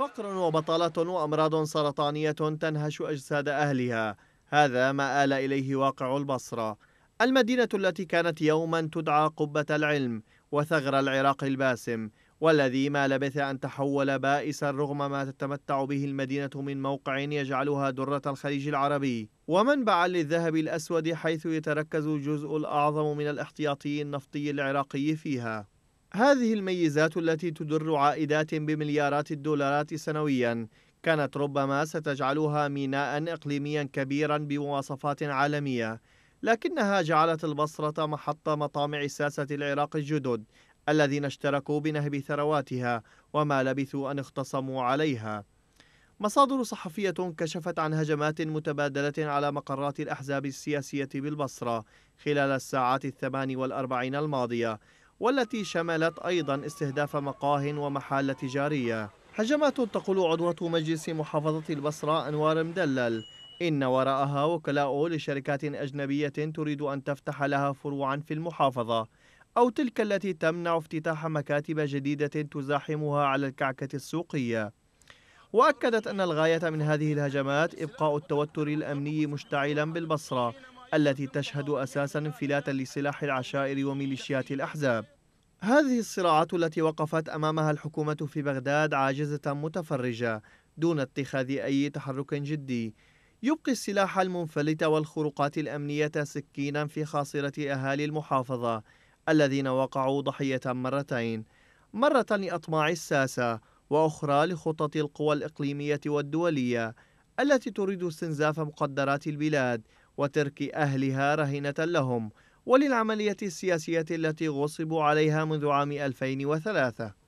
فقر وبطالة وأمراض سرطانية تنهش أجساد أهلها هذا ما آل إليه واقع البصرة المدينة التي كانت يوما تدعى قبة العلم وثغر العراق الباسم والذي ما لبث أن تحول بائسا رغم ما تتمتع به المدينة من موقع يجعلها درة الخليج العربي ومنبعا للذهب الأسود حيث يتركز الجزء الأعظم من الاحتياطي النفطي العراقي فيها هذه الميزات التي تدر عائدات بمليارات الدولارات سنويا كانت ربما ستجعلها ميناء إقليميا كبيرا بمواصفات عالمية لكنها جعلت البصرة محط مطامع ساسة العراق الجدد الذين اشتركوا بنهب ثرواتها وما لبثوا أن اختصموا عليها مصادر صحفية كشفت عن هجمات متبادلة على مقرات الأحزاب السياسية بالبصرة خلال الساعات الثمان والأربعين الماضية والتي شملت أيضا استهداف مقاه ومحال تجارية هجمات تقول عضوة مجلس محافظة البصرة أنوار مدلل إن وراءها وكلاء لشركات أجنبية تريد أن تفتح لها فروعا في المحافظة أو تلك التي تمنع افتتاح مكاتب جديدة تزاحمها على الكعكة السوقية وأكدت أن الغاية من هذه الهجمات إبقاء التوتر الأمني مشتعلا بالبصرة التي تشهد أساسا انفلاتا لسلاح العشائر وميليشيات الأحزاب هذه الصراعات التي وقفت أمامها الحكومة في بغداد عاجزة متفرجة دون اتخاذ أي تحرك جدي يبقي السلاح المنفلت والخروقات الأمنية سكينا في خاصرة أهالي المحافظة الذين وقعوا ضحية مرتين مرة لأطماع الساسة وأخرى لخطط القوى الإقليمية والدولية التي تريد استنزاف مقدرات البلاد وترك أهلها رهنة لهم وللعملية السياسية التي غصبوا عليها منذ عام 2003